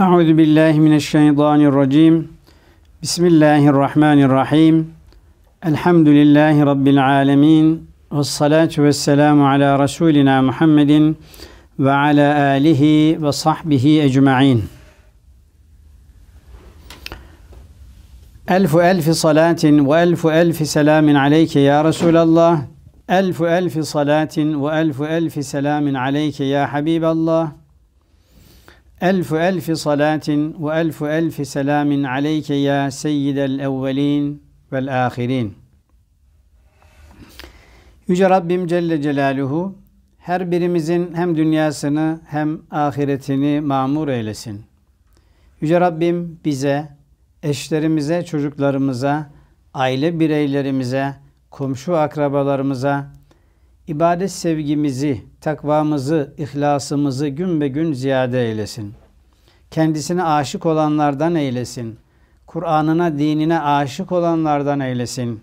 أعوذ بالله من الشيطان الرجيم بسم الله الرحمن الرحيم الحمد لله رب العالمين والصلاة والسلام على رسولنا محمد وعلى آله وصحبه أجمعين ألف ألف صلاة وألف ألف سلام عليك يا رسول الله ألف ألف صلاة وألف ألف سلام عليك يا حبيب الله ألف ألف صلاة وألف ألف سلام عليك يا سيد الأولين والآخرين Yüce Rabbim Celle Celaluhu her birimizin hem dünyasını hem ahiretini mamur eylesin. Yüce Rabbim bize, eşlerimize, çocuklarımıza, aile bireylerimize, komşu akrabalarımıza ibadet sevgimizi takvamızı, ihlasımızı gün be gün ziyade eylesin. Kendisine aşık olanlardan eylesin. Kur'an'ına, dinine aşık olanlardan eylesin.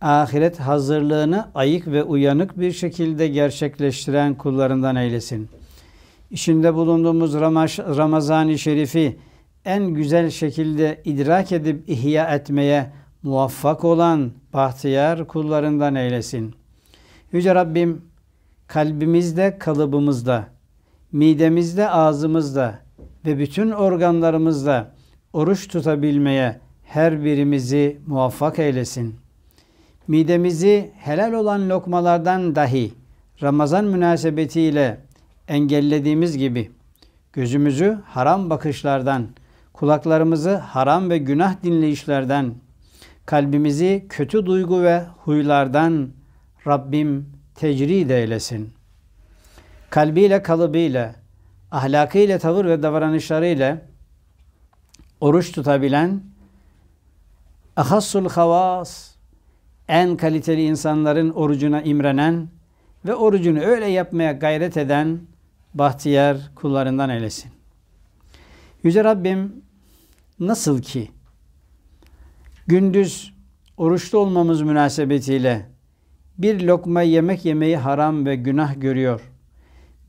Ahiret hazırlığını ayık ve uyanık bir şekilde gerçekleştiren kullarından eylesin. İşinde bulunduğumuz Ramazan-ı Şerif'i en güzel şekilde idrak edip ihya etmeye muvaffak olan bahtiyar kullarından eylesin. Yüce Rabbim kalbimizde, kalıbımızda, midemizde, ağzımızda ve bütün organlarımızda oruç tutabilmeye her birimizi muvaffak eylesin. Midemizi helal olan lokmalardan dahi Ramazan münasebetiyle engellediğimiz gibi gözümüzü haram bakışlardan, kulaklarımızı haram ve günah dinleyişlerden, kalbimizi kötü duygu ve huylardan Rabbim tecrid eylesin. Kalbiyle, kalıbıyla, ahlakıyla, tavır ve davranışlarıyla oruç tutabilen ahassul havas en kaliteli insanların orucuna imrenen ve orucunu öyle yapmaya gayret eden bahtiyar kullarından eylesin. Yüce Rabbim nasıl ki gündüz oruçlu olmamız münasebetiyle bir lokma yemek yemeyi haram ve günah görüyor.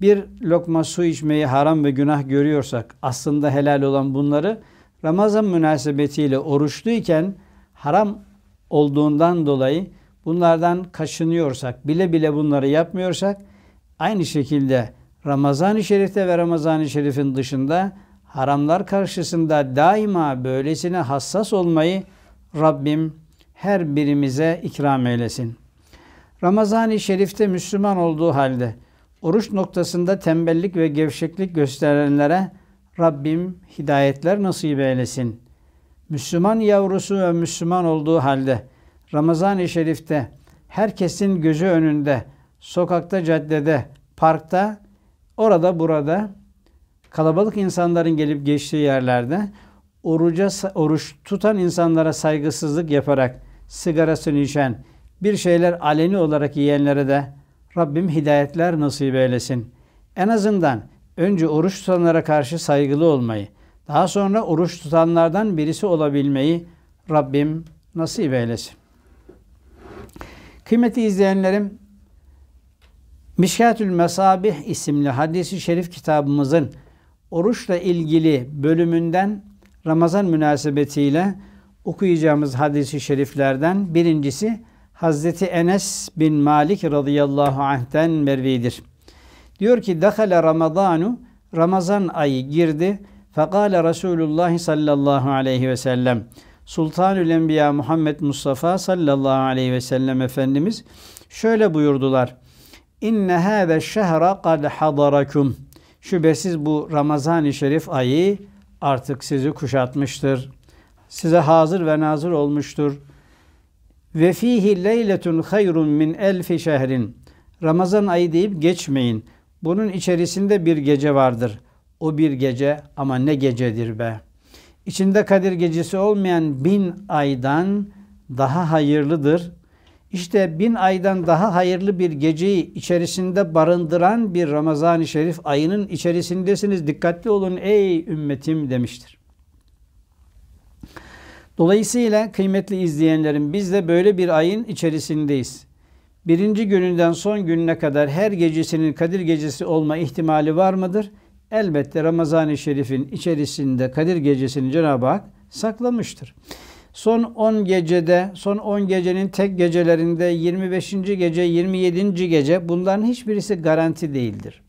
Bir lokma su içmeyi haram ve günah görüyorsak aslında helal olan bunları Ramazan münasebetiyle oruçluyken haram olduğundan dolayı bunlardan kaçınıyorsak, bile bile bunları yapmıyorsak aynı şekilde Ramazan-ı Şerif'te ve Ramazan-ı Şerif'in dışında haramlar karşısında daima böylesine hassas olmayı Rabbim her birimize ikram eylesin. Ramazan-ı Şerif'te Müslüman olduğu halde oruç noktasında tembellik ve gevşeklik gösterenlere Rabbim hidayetler nasip eylesin. Müslüman yavrusu ve Müslüman olduğu halde Ramazan-ı Şerif'te herkesin gözü önünde, sokakta, caddede, parkta, orada burada kalabalık insanların gelip geçtiği yerlerde oruca oruç tutan insanlara saygısızlık yaparak sigarasını içen, bir şeyler aleni olarak yiyenlere de Rabbim hidayetler nasip eylesin. En azından önce oruç tutanlara karşı saygılı olmayı, daha sonra oruç tutanlardan birisi olabilmeyi Rabbim nasip eylesin. Kıymeti izleyenlerim, Mişkatül Mesabih isimli hadisi şerif kitabımızın oruçla ilgili bölümünden Ramazan münasebetiyle okuyacağımız hadisi şeriflerden birincisi Hazreti Enes bin Malik radıyallahu anh'ten mervidir. Diyor ki dakhala Ramazanu Ramazan ayı girdi. Fekale Resulullah sallallahu aleyhi ve sellem Sultanül Enbiya Muhammed Mustafa sallallahu aleyhi ve sellem Efendimiz şöyle buyurdular. İnne hâve şehra kad hadarakum. Şüphesiz bu Ramazan-ı Şerif ayı artık sizi kuşatmıştır. Size hazır ve nazır olmuştur.'' Ve fihi leyletun hayrun min elfi şehrin. Ramazan ayı deyip geçmeyin. Bunun içerisinde bir gece vardır. O bir gece ama ne gecedir be. İçinde Kadir gecesi olmayan bin aydan daha hayırlıdır. İşte bin aydan daha hayırlı bir geceyi içerisinde barındıran bir Ramazan-ı Şerif ayının içerisindesiniz. Dikkatli olun ey ümmetim demiştir. Dolayısıyla kıymetli izleyenlerim biz de böyle bir ayın içerisindeyiz. Birinci gününden son gününe kadar her gecesinin Kadir gecesi olma ihtimali var mıdır? Elbette Ramazan-ı Şerif'in içerisinde Kadir gecesini Cenab-ı Hak saklamıştır. Son 10 gecede, son 10 gecenin tek gecelerinde 25. gece, 27. gece bunların hiçbirisi garanti değildir.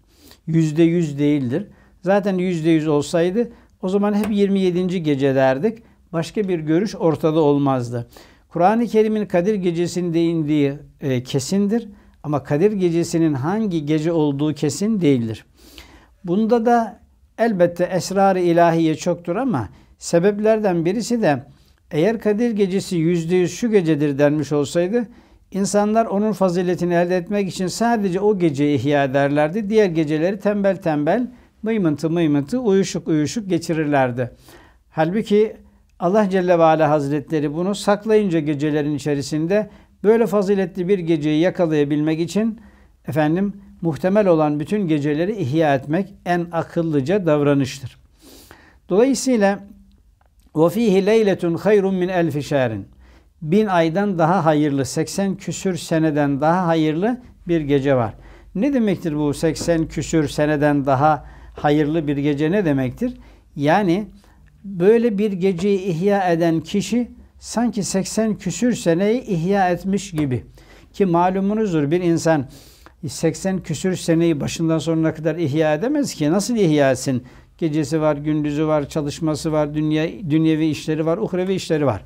%100 değildir. Zaten %100 olsaydı o zaman hep 27. gece derdik başka bir görüş ortada olmazdı. Kur'an-ı Kerim'in Kadir Gecesi'nde indiği e, kesindir ama Kadir Gecesi'nin hangi gece olduğu kesin değildir. Bunda da elbette esrar-ı ilahiye çoktur ama sebeplerden birisi de eğer Kadir Gecesi yüzde yüz şu gecedir denmiş olsaydı insanlar onun faziletini elde etmek için sadece o geceyi ihya ederlerdi. Diğer geceleri tembel tembel mıymıntı mıymıntı uyuşuk uyuşuk geçirirlerdi. Halbuki Allah Celle ve Ala Hazretleri bunu saklayınca gecelerin içerisinde böyle faziletli bir geceyi yakalayabilmek için efendim muhtemel olan bütün geceleri ihya etmek en akıllıca davranıştır. Dolayısıyla وَفِيهِ لَيْلَةٌ خَيْرٌ مِنْ اَلْفِ شَهْرٍ Bin aydan daha hayırlı, 80 küsür seneden daha hayırlı bir gece var. Ne demektir bu 80 küsür seneden daha hayırlı bir gece ne demektir? Yani Böyle bir geceyi ihya eden kişi sanki 80 küsür seneyi ihya etmiş gibi. Ki malumunuzdur bir insan 80 küsür seneyi başından sonuna kadar ihya edemez ki. Nasıl ihya etsin? Gecesi var, gündüzü var, çalışması var, dünya, dünyevi işleri var, uhrevi işleri var.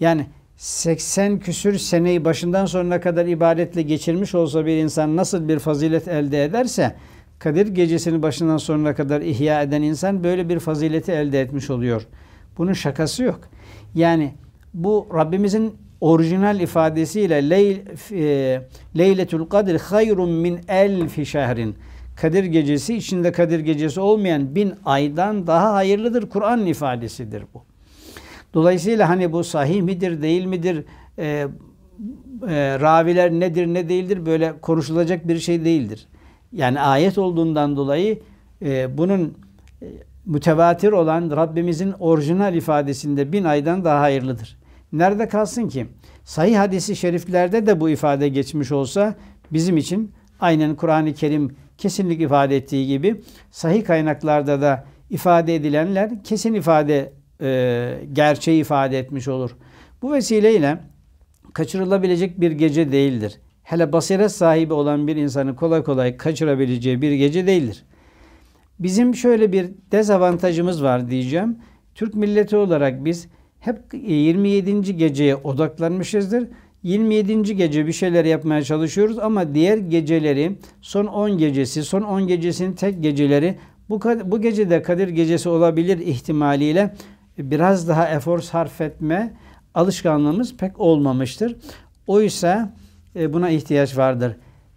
Yani 80 küsür seneyi başından sonuna kadar ibadetle geçirmiş olsa bir insan nasıl bir fazilet elde ederse Kadir gecesini başından sonuna kadar ihya eden insan böyle bir fazileti elde etmiş oluyor. Bunun şakası yok. Yani bu Rabbimizin orijinal ifadesiyle Leyl, e, Kadir hayrun min elfi şehrin. Kadir gecesi içinde Kadir gecesi olmayan bin aydan daha hayırlıdır. Kur'an ifadesidir bu. Dolayısıyla hani bu sahih midir değil midir e, e, raviler nedir ne değildir böyle konuşulacak bir şey değildir. Yani ayet olduğundan dolayı e, bunun e, mütevatir olan Rabbimizin orijinal ifadesinde bin aydan daha hayırlıdır. Nerede kalsın ki? Sahih hadisi şeriflerde de bu ifade geçmiş olsa bizim için aynen Kur'an-ı Kerim kesinlik ifade ettiği gibi sahih kaynaklarda da ifade edilenler kesin ifade e, gerçeği ifade etmiş olur. Bu vesileyle kaçırılabilecek bir gece değildir hele basiret sahibi olan bir insanı kolay kolay kaçırabileceği bir gece değildir. Bizim şöyle bir dezavantajımız var diyeceğim. Türk milleti olarak biz hep 27. geceye odaklanmışızdır. 27. gece bir şeyler yapmaya çalışıyoruz ama diğer geceleri son 10 gecesi, son 10 gecesinin tek geceleri bu, bu gecede Kadir gecesi olabilir ihtimaliyle biraz daha efor sarf etme alışkanlığımız pek olmamıştır. Oysa e, buna ihtiyaç vardır.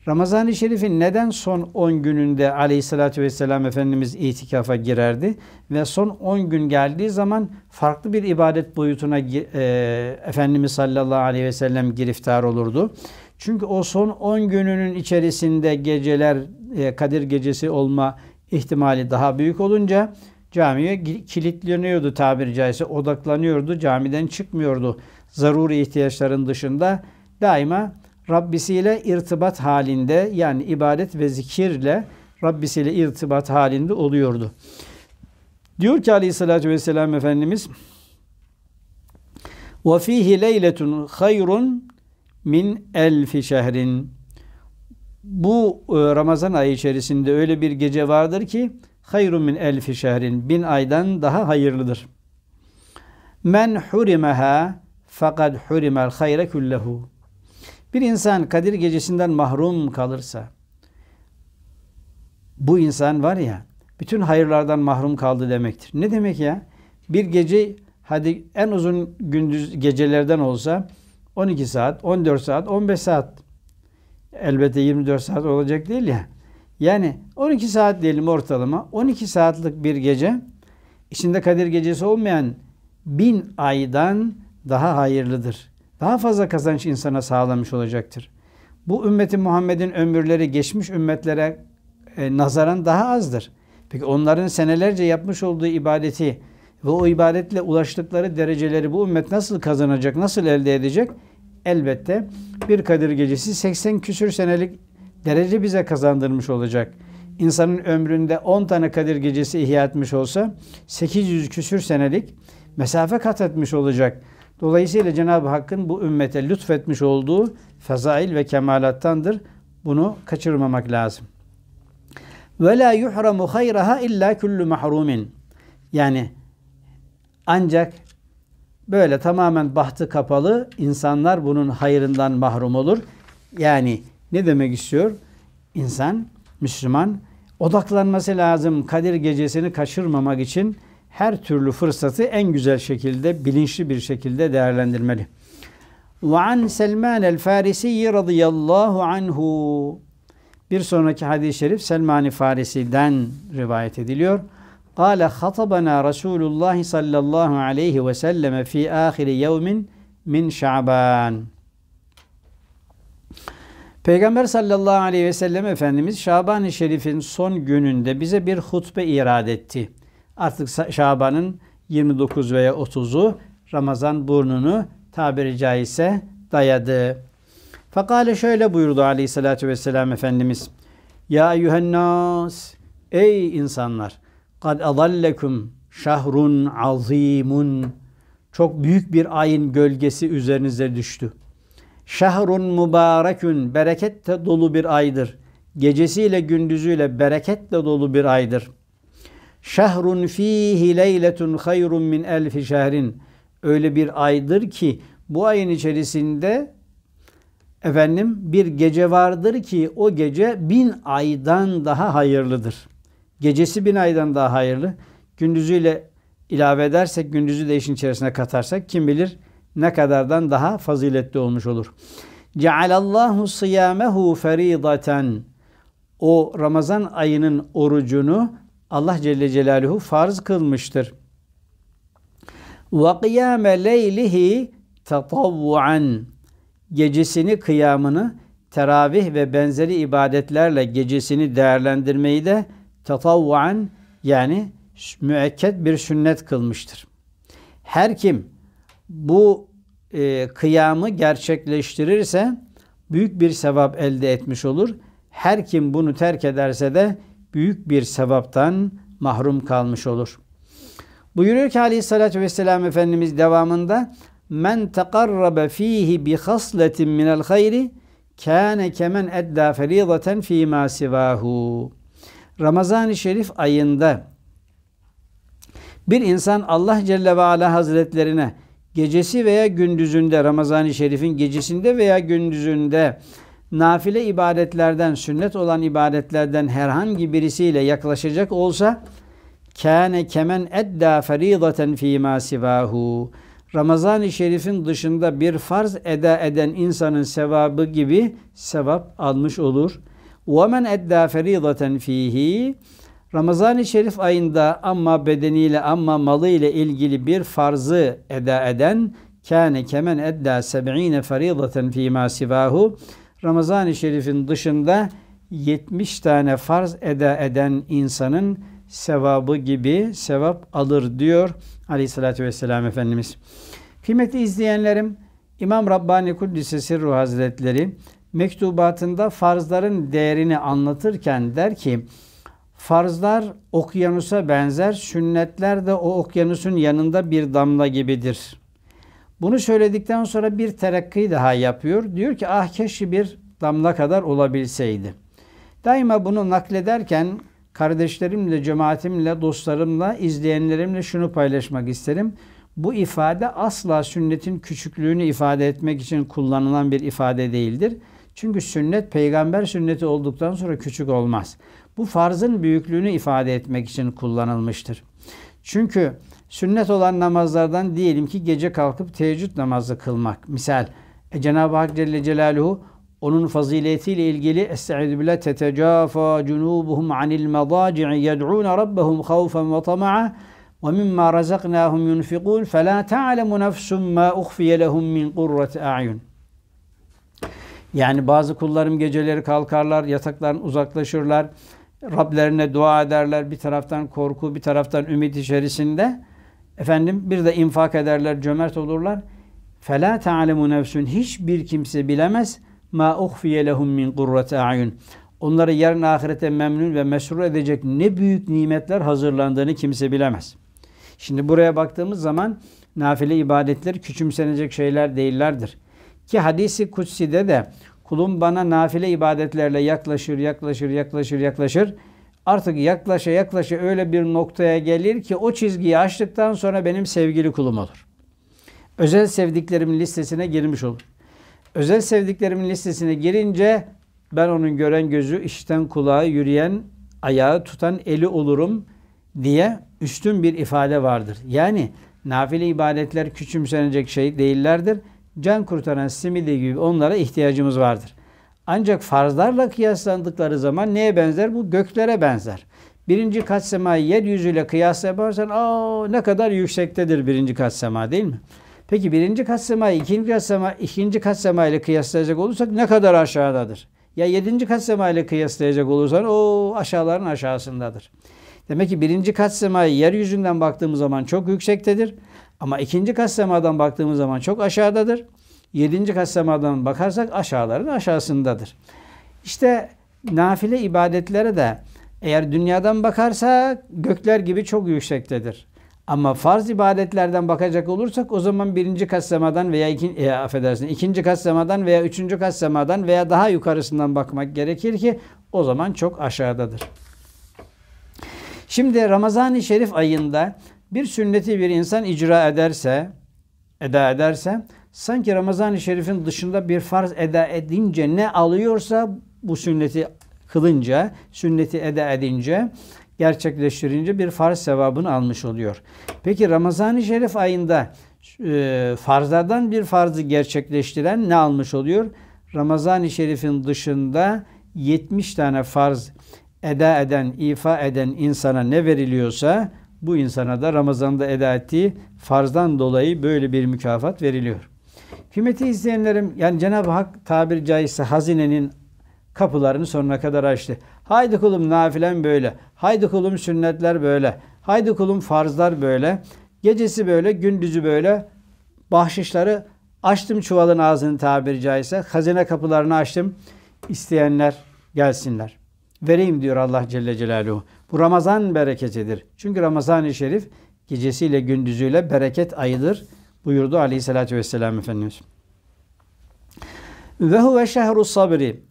Ramazan-ı Şerif'in neden son 10 gününde aleyhissalatü vesselam Efendimiz itikafa girerdi? Ve son 10 gün geldiği zaman farklı bir ibadet boyutuna e, Efendimiz sallallahu aleyhi ve sellem giriftar olurdu. Çünkü o son 10 gününün içerisinde geceler e, Kadir gecesi olma ihtimali daha büyük olunca camiye kilitleniyordu tabiri caizse odaklanıyordu camiden çıkmıyordu. Zaruri ihtiyaçların dışında daima Rabbisiyle irtibat halinde yani ibadet ve zikirle Rabbisiyle irtibat halinde oluyordu. Diyor ki Aleyhisselatü Vesselam Efendimiz وَفِيهِ لَيْلَةٌ خَيْرٌ min elfi şehrin. Bu e, Ramazan ayı içerisinde öyle bir gece vardır ki hayrun min elfi şehrin. Bin aydan daha hayırlıdır. Men hurimeha fakat hurimel hayre kullehu. Bir insan Kadir gecesinden mahrum kalırsa bu insan var ya bütün hayırlardan mahrum kaldı demektir. Ne demek ya? Bir gece hadi en uzun gündüz gecelerden olsa 12 saat, 14 saat, 15 saat. Elbette 24 saat olacak değil ya. Yani 12 saat diyelim ortalama. 12 saatlik bir gece içinde Kadir gecesi olmayan bin aydan daha hayırlıdır daha fazla kazanç insana sağlamış olacaktır. Bu ümmeti Muhammed'in ömürleri geçmiş ümmetlere e, nazaran daha azdır. Peki onların senelerce yapmış olduğu ibadeti ve o ibadetle ulaştıkları dereceleri bu ümmet nasıl kazanacak, nasıl elde edecek? Elbette bir Kadir Gecesi 80 küsür senelik derece bize kazandırmış olacak. İnsanın ömründe 10 tane Kadir Gecesi ihya etmiş olsa 800 küsür senelik mesafe kat etmiş olacak. Dolayısıyla Cenab-ı Hakk'ın bu ümmete lütfetmiş olduğu fezail ve kemalattandır. Bunu kaçırmamak lazım. Ve la yuhramu hayraha illa kullu mahrumin. Yani ancak böyle tamamen bahtı kapalı insanlar bunun hayrından mahrum olur. Yani ne demek istiyor? İnsan, Müslüman odaklanması lazım. Kadir gecesini kaçırmamak için her türlü fırsatı en güzel şekilde, bilinçli bir şekilde değerlendirmeli. وَعَنْ سَلْمَانَ الْفَارِسِيِّ radıyallahu anhu Bir sonraki hadis-i şerif Selman-ı Farisi'den rivayet ediliyor. قال خطبنا رسول الله صلى الله عليه وسلم في آخر يوم من شعبان Peygamber sallallahu aleyhi ve sellem Efendimiz Şaban-ı Şerif'in son gününde bize bir hutbe irad etti.'' Artık Şaban'ın 29 veya 30'u Ramazan burnunu tabiri caizse dayadı. Fakale şöyle buyurdu aleyhissalatü vesselam Efendimiz. Ya eyyühennas, ey insanlar, kad adallekum şahrun azimun. Çok büyük bir ayın gölgesi üzerinize düştü. Şahrun mübarekün, bereketle dolu bir aydır. Gecesiyle gündüzüyle bereketle dolu bir aydır.'' Şehrun fihi leyletun hayrun min elfi şehrin. Öyle bir aydır ki bu ayın içerisinde efendim bir gece vardır ki o gece bin aydan daha hayırlıdır. Gecesi bin aydan daha hayırlı. Gündüzüyle ilave edersek, gündüzü de işin içerisine katarsak kim bilir ne kadardan daha faziletli olmuş olur. Cealallahu siyamehu feridaten. O Ramazan ayının orucunu Allah Celle Celaluhu farz kılmıştır. Ve kıyame leylihi gecesini kıyamını teravih ve benzeri ibadetlerle gecesini değerlendirmeyi de tatavvuan yani müekket bir sünnet kılmıştır. Her kim bu e, kıyamı gerçekleştirirse büyük bir sevap elde etmiş olur. Her kim bunu terk ederse de büyük bir sevaptan mahrum kalmış olur. Buyuruyor ki aleyhissalatü vesselam Efendimiz devamında men tekarrabe fihi bi hasletin minel hayri kâne kemen edda ferizaten fîmâ sivâhu. Ramazan-ı Şerif ayında bir insan Allah Celle ve Ala Hazretlerine gecesi veya gündüzünde Ramazan-ı Şerif'in gecesinde veya gündüzünde nafile ibadetlerden, sünnet olan ibadetlerden herhangi birisiyle yaklaşacak olsa kâne kemen edda feridaten fîmâ sivâhu Ramazan-ı Şerif'in dışında bir farz eda eden insanın sevabı gibi sevap almış olur. وَمَنْ اَدَّى فَر۪يضَةً fihi Ramazan-ı Şerif ayında ama bedeniyle ama malı ile ilgili bir farzı eda eden kâne kemen edda seb'ine feridaten fîmâ sivâhu Ramazan-ı Şerif'in dışında 70 tane farz eda eden insanın sevabı gibi sevap alır diyor Aleyhisselatü Vesselam Efendimiz. Kıymetli izleyenlerim, İmam Rabbani Kuddise Sirru Hazretleri mektubatında farzların değerini anlatırken der ki, Farzlar okyanusa benzer, sünnetler de o okyanusun yanında bir damla gibidir. Bunu söyledikten sonra bir terakki daha yapıyor. Diyor ki ah keşke bir damla kadar olabilseydi. Daima bunu naklederken kardeşlerimle, cemaatimle, dostlarımla, izleyenlerimle şunu paylaşmak isterim. Bu ifade asla sünnetin küçüklüğünü ifade etmek için kullanılan bir ifade değildir. Çünkü sünnet peygamber sünneti olduktan sonra küçük olmaz. Bu farzın büyüklüğünü ifade etmek için kullanılmıştır. Çünkü Sünnet olan namazlardan diyelim ki gece kalkıp teheccüd namazı kılmak. Misal e, Cenab-ı Hak Celle Celaluhu onun faziletiyle ilgili Estaizu billah tetecafa cunubuhum anil medaci'i yed'ûne rabbahum khawfen ve tama'a ve mimma razaknahum yunfikun fe la ta'lemu nefsun ma uhfiye lehum min kurrati a'yun. Yani bazı kullarım geceleri kalkarlar, yataklardan uzaklaşırlar. Rablerine dua ederler bir taraftan korku, bir taraftan ümit içerisinde. Efendim bir de infak ederler, cömert olurlar. Fela ta'lemu nefsün hiçbir kimse bilemez ma uhfiye lehum min kurrati ayun. Onları yarın ahirete memnun ve mesrur edecek ne büyük nimetler hazırlandığını kimse bilemez. Şimdi buraya baktığımız zaman nafile ibadetler küçümsenecek şeyler değillerdir. Ki hadisi kutsi'de de kulum bana nafile ibadetlerle yaklaşır, yaklaşır, yaklaşır, yaklaşır artık yaklaşa yaklaşa öyle bir noktaya gelir ki o çizgiyi açtıktan sonra benim sevgili kulum olur. Özel sevdiklerimin listesine girmiş olur. Özel sevdiklerimin listesine girince ben onun gören gözü, işten kulağı, yürüyen ayağı tutan eli olurum diye üstün bir ifade vardır. Yani nafile ibadetler küçümsenecek şey değillerdir. Can kurtaran simidi gibi onlara ihtiyacımız vardır.'' Ancak farzlarla kıyaslandıkları zaman neye benzer? Bu göklere benzer. Birinci kat semayı yeryüzüyle kıyas yaparsan aa ne kadar yüksektedir birinci kat sema değil mi? Peki birinci kat sema, ikinci kat sema, ikinci kat sema ile kıyaslayacak olursak ne kadar aşağıdadır? Ya yedinci kat sema ile kıyaslayacak olursan o aşağıların aşağısındadır. Demek ki birinci kat semayı yeryüzünden baktığımız zaman çok yüksektedir. Ama ikinci kat semadan baktığımız zaman çok aşağıdadır. Yedinci kat semadan bakarsak aşağıların aşağısındadır. İşte nafile ibadetlere de eğer dünyadan bakarsak gökler gibi çok yüksektedir. Ama farz ibadetlerden bakacak olursak o zaman birinci kat semadan veya ikin, e, affedersin, ikinci kat semadan veya üçüncü kat semadan veya daha yukarısından bakmak gerekir ki o zaman çok aşağıdadır. Şimdi Ramazan-ı Şerif ayında bir sünneti bir insan icra ederse, eda ederse sanki Ramazan-ı Şerif'in dışında bir farz eda edince ne alıyorsa bu sünneti kılınca, sünneti eda edince, gerçekleştirince bir farz sevabını almış oluyor. Peki Ramazan-ı Şerif ayında e, farzlardan bir farzı gerçekleştiren ne almış oluyor? Ramazan-ı Şerif'in dışında 70 tane farz eda eden, ifa eden insana ne veriliyorsa bu insana da Ramazan'da eda ettiği farzdan dolayı böyle bir mükafat veriliyor. Kıymeti izleyenlerim yani Cenab-ı Hak tabir caizse hazinenin kapılarını sonuna kadar açtı. Haydi kulum nafilen böyle. Haydi kulum sünnetler böyle. Haydi kulum farzlar böyle. Gecesi böyle, gündüzü böyle. Bahşişleri açtım çuvalın ağzını tabir caizse. Hazine kapılarını açtım. İsteyenler gelsinler. Vereyim diyor Allah Celle Celaluhu. Bu Ramazan bereketidir. Çünkü Ramazan-ı Şerif gecesiyle gündüzüyle bereket ayıdır buyurdu aleyhissalatü vesselam Efendimiz. Ve huve şehru sabri.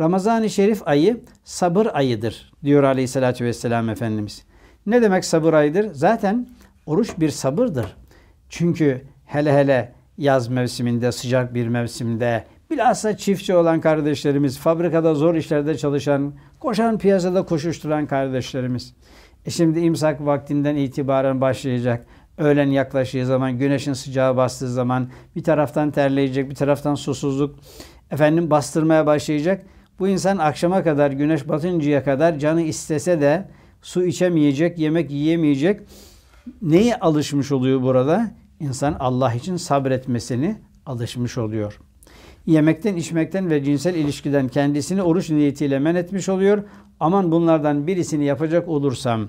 Ramazan-ı Şerif ayı sabır ayıdır diyor aleyhissalatü vesselam Efendimiz. Ne demek sabır ayıdır? Zaten oruç bir sabırdır. Çünkü hele hele yaz mevsiminde, sıcak bir mevsimde, bilhassa çiftçi olan kardeşlerimiz, fabrikada zor işlerde çalışan, koşan piyasada koşuşturan kardeşlerimiz. E şimdi imsak vaktinden itibaren başlayacak öğlen yaklaştığı zaman, güneşin sıcağı bastığı zaman bir taraftan terleyecek, bir taraftan susuzluk efendim bastırmaya başlayacak. Bu insan akşama kadar, güneş batıncaya kadar canı istese de su içemeyecek, yemek yiyemeyecek. Neyi alışmış oluyor burada? İnsan Allah için sabretmesini alışmış oluyor. Yemekten, içmekten ve cinsel ilişkiden kendisini oruç niyetiyle men etmiş oluyor. Aman bunlardan birisini yapacak olursam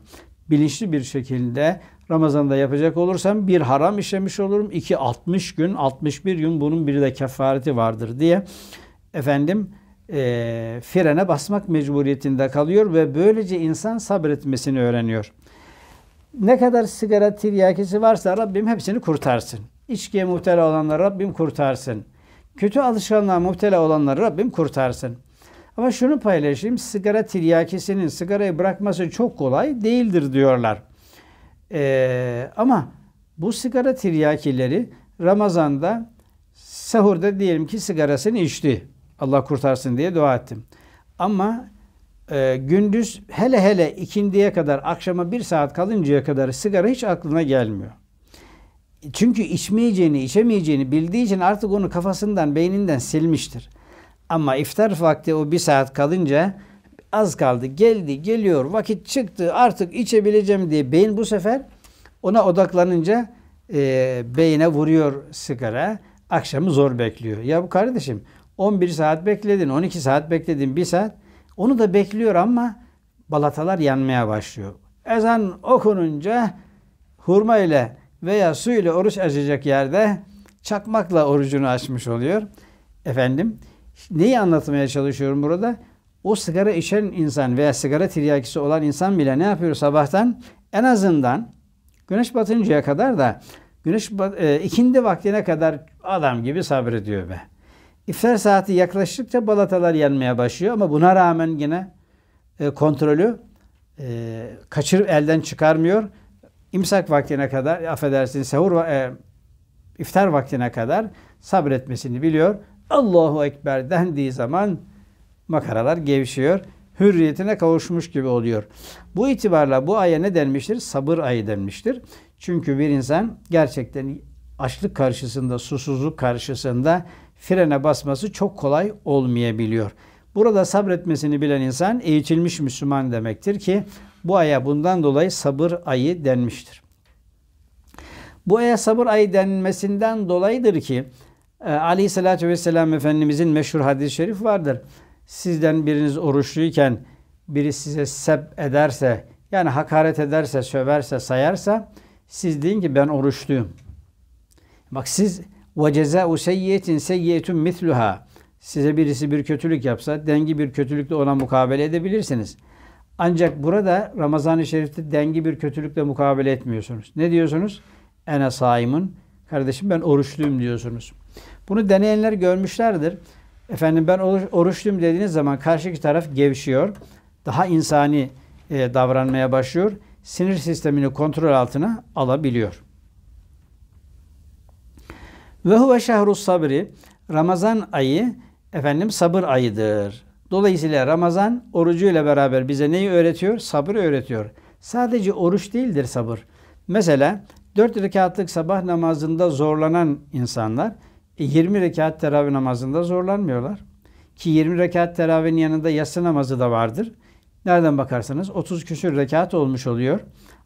bilinçli bir şekilde Ramazan'da yapacak olursam bir haram işlemiş olurum. iki 60 gün, 61 gün bunun bir de kefareti vardır diye efendim e, frene basmak mecburiyetinde kalıyor ve böylece insan sabretmesini öğreniyor. Ne kadar sigara tiryakisi varsa Rabbim hepsini kurtarsın. İçkiye muhtela olanları Rabbim kurtarsın. Kötü alışkanlığa muhtela olanları Rabbim kurtarsın. Ama şunu paylaşayım. Sigara tiryakisinin sigarayı bırakması çok kolay değildir diyorlar. Ee, ama bu sigara tiryakileri Ramazan'da sahurda diyelim ki sigarasını içti. Allah kurtarsın diye dua ettim. Ama e, gündüz hele hele ikindiye kadar akşama bir saat kalıncaya kadar sigara hiç aklına gelmiyor. Çünkü içmeyeceğini, içemeyeceğini bildiği için artık onu kafasından, beyninden silmiştir. Ama iftar vakti o bir saat kalınca az kaldı. Geldi, geliyor, vakit çıktı, artık içebileceğim diye beyin bu sefer ona odaklanınca e, beyine vuruyor sigara. Akşamı zor bekliyor. Ya bu kardeşim 11 saat bekledin, 12 saat bekledin, 1 saat. Onu da bekliyor ama balatalar yanmaya başlıyor. Ezan okununca hurma ile veya su ile oruç açacak yerde çakmakla orucunu açmış oluyor. Efendim neyi anlatmaya çalışıyorum burada? o sigara içen insan veya sigara tiryakisi olan insan bile ne yapıyor sabahtan? En azından güneş batıncaya kadar da güneş bat, e, ikindi vaktine kadar adam gibi sabrediyor be. İftar saati yaklaştıkça balatalar yanmaya başlıyor ama buna rağmen yine e, kontrolü e, kaçırıp elden çıkarmıyor. İmsak vaktine kadar, affedersin sahur e, iftar vaktine kadar sabretmesini biliyor. Allahu Ekber dendiği zaman makaralar gevşiyor. Hürriyetine kavuşmuş gibi oluyor. Bu itibarla bu aya ne denmiştir? Sabır ayı denmiştir. Çünkü bir insan gerçekten açlık karşısında, susuzluk karşısında frene basması çok kolay olmayabiliyor. Burada sabretmesini bilen insan eğitilmiş Müslüman demektir ki bu aya bundan dolayı sabır ayı denmiştir. Bu aya sabır ayı denmesinden dolayıdır ki Ali e, sallallahu aleyhi ve sellem efendimizin meşhur hadis-i şerif vardır sizden biriniz oruçluyken biri size seb ederse yani hakaret ederse, söverse, sayarsa siz deyin ki ben oruçluyum. Bak siz ve ceza'u seyyiyetin seyyiyetun misluha. Size birisi bir kötülük yapsa dengi bir kötülükle ona mukabele edebilirsiniz. Ancak burada Ramazan-ı Şerif'te dengi bir kötülükle mukabele etmiyorsunuz. Ne diyorsunuz? Ene saimun. Kardeşim ben oruçluyum diyorsunuz. Bunu deneyenler görmüşlerdir. Efendim ben oruçluyum dediğiniz zaman karşıki taraf gevşiyor. Daha insani e, davranmaya başlıyor. Sinir sistemini kontrol altına alabiliyor. Ve huve şehrus sabri Ramazan ayı efendim sabır ayıdır. Dolayısıyla Ramazan orucuyla beraber bize neyi öğretiyor? Sabır öğretiyor. Sadece oruç değildir sabır. Mesela dört rekatlık sabah namazında zorlanan insanlar 20 rekat teravih namazında zorlanmıyorlar. Ki 20 rekat teravihin yanında yatsı namazı da vardır. Nereden bakarsanız 30 küsür rekat olmuş oluyor.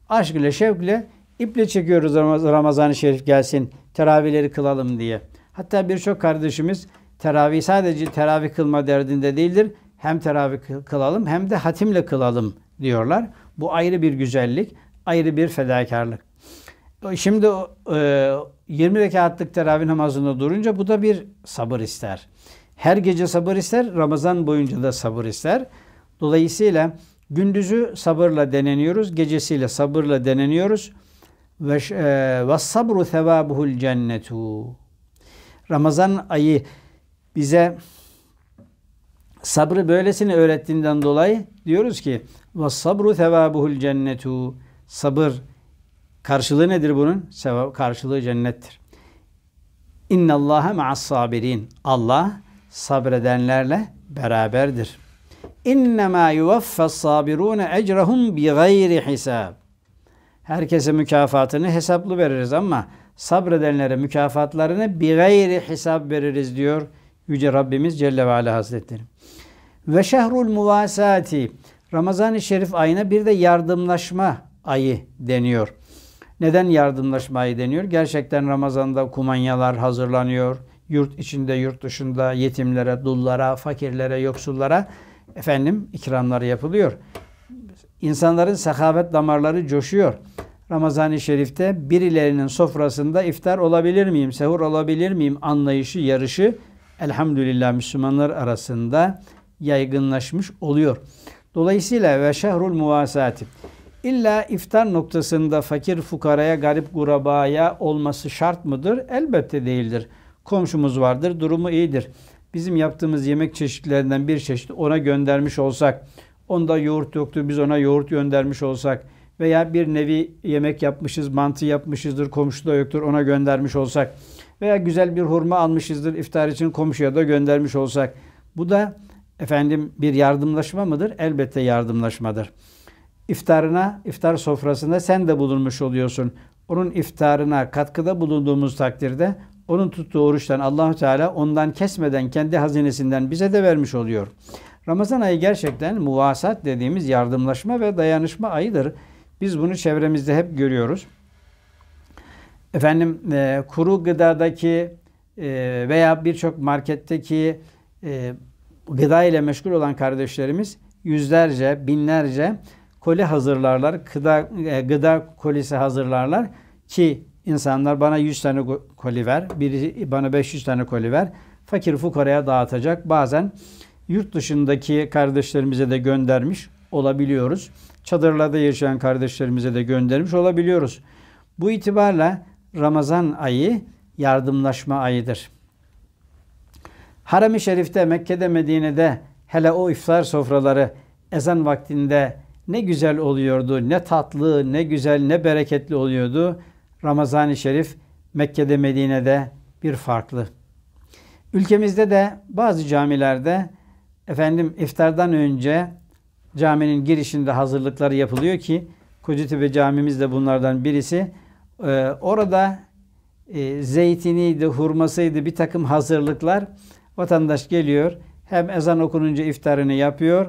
Aşk ile şevkle iple çekiyoruz Ramazan-ı Şerif gelsin teravihleri kılalım diye. Hatta birçok kardeşimiz teravih sadece teravih kılma derdinde değildir. Hem teravih kılalım hem de hatimle kılalım diyorlar. Bu ayrı bir güzellik, ayrı bir fedakarlık. Şimdi e, 20 rekatlık teravih namazında durunca bu da bir sabır ister. Her gece sabır ister, Ramazan boyunca da sabır ister. Dolayısıyla gündüzü sabırla deneniyoruz, gecesiyle sabırla deneniyoruz. Ve e, ve sabru sevabuhul cennetu. Ramazan ayı bize sabrı böylesini öğrettiğinden dolayı diyoruz ki ve sabru sevabuhul cennetu. Sabır Karşılığı nedir bunun? Sevap karşılığı cennettir. İnna Allaha ma'as sabirin. Allah sabredenlerle beraberdir. İnne ma yuvaffas sabirun ecrahum bi gayri hisab. Herkese mükafatını hesaplı veririz ama sabredenlere mükafatlarını bi gayri hesap veririz diyor Yüce Rabbimiz Celle ve Ala Hazretleri. Ve şehrul muvasati Ramazan-ı Şerif ayına bir de yardımlaşma ayı deniyor. Neden yardımlaşmayı deniyor? Gerçekten Ramazan'da kumanyalar hazırlanıyor. Yurt içinde, yurt dışında yetimlere, dullara, fakirlere, yoksullara efendim ikramlar yapılıyor. İnsanların sehavet damarları coşuyor. Ramazan-ı Şerif'te birilerinin sofrasında iftar olabilir miyim, sehur olabilir miyim anlayışı, yarışı elhamdülillah Müslümanlar arasında yaygınlaşmış oluyor. Dolayısıyla ve şehrul muvasati İlla iftar noktasında fakir fukaraya, garip gurabaya olması şart mıdır? Elbette değildir. Komşumuz vardır, durumu iyidir. Bizim yaptığımız yemek çeşitlerinden bir çeşit ona göndermiş olsak, onda yoğurt yoktu, biz ona yoğurt göndermiş olsak veya bir nevi yemek yapmışız, mantı yapmışızdır, komşuda yoktur, ona göndermiş olsak veya güzel bir hurma almışızdır, iftar için komşuya da göndermiş olsak. Bu da efendim bir yardımlaşma mıdır? Elbette yardımlaşmadır iftarına, iftar sofrasında sen de bulunmuş oluyorsun. Onun iftarına katkıda bulunduğumuz takdirde onun tuttuğu oruçtan Allahu Teala ondan kesmeden kendi hazinesinden bize de vermiş oluyor. Ramazan ayı gerçekten muvasat dediğimiz yardımlaşma ve dayanışma ayıdır. Biz bunu çevremizde hep görüyoruz. Efendim e, kuru gıdadaki e, veya birçok marketteki e, gıda ile meşgul olan kardeşlerimiz yüzlerce, binlerce koli hazırlarlar. Gıda, e, gıda kolisi hazırlarlar ki insanlar bana 100 tane koli ver, biri bana 500 tane koli ver. Fakir fukaraya dağıtacak. Bazen yurt dışındaki kardeşlerimize de göndermiş olabiliyoruz. Çadırlarda yaşayan kardeşlerimize de göndermiş olabiliyoruz. Bu itibarla Ramazan ayı yardımlaşma ayıdır. Harem-i Şerif'te, Mekke'de, Medine'de hele o iftar sofraları ezan vaktinde ne güzel oluyordu, ne tatlı, ne güzel, ne bereketli oluyordu. Ramazan-ı Şerif Mekke'de, Medine'de bir farklı. Ülkemizde de bazı camilerde efendim iftardan önce caminin girişinde hazırlıkları yapılıyor ki Kocatepe camimiz de bunlardan birisi. Ee, orada e, zeytiniydi, hurmasıydı bir takım hazırlıklar. Vatandaş geliyor hem ezan okununca iftarını yapıyor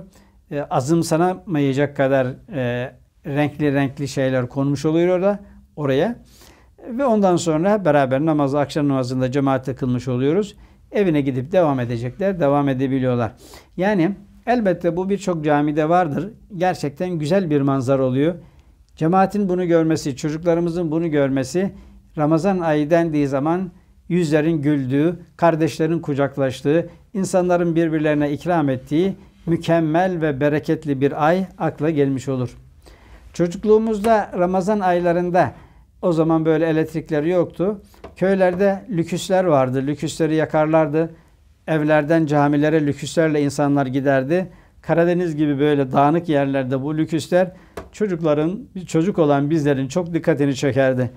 e, azımsanamayacak kadar e, renkli renkli şeyler konmuş oluyor orada oraya. Ve ondan sonra beraber namaz akşam namazında cemaatle kılmış oluyoruz. Evine gidip devam edecekler, devam edebiliyorlar. Yani elbette bu birçok camide vardır. Gerçekten güzel bir manzara oluyor. Cemaatin bunu görmesi, çocuklarımızın bunu görmesi Ramazan ayı dendiği zaman yüzlerin güldüğü, kardeşlerin kucaklaştığı, insanların birbirlerine ikram ettiği mükemmel ve bereketli bir ay akla gelmiş olur. Çocukluğumuzda Ramazan aylarında o zaman böyle elektrikler yoktu. Köylerde lüküsler vardı. Lüküsleri yakarlardı. Evlerden camilere lüküslerle insanlar giderdi. Karadeniz gibi böyle dağınık yerlerde bu lüküsler çocukların, çocuk olan bizlerin çok dikkatini çekerdi.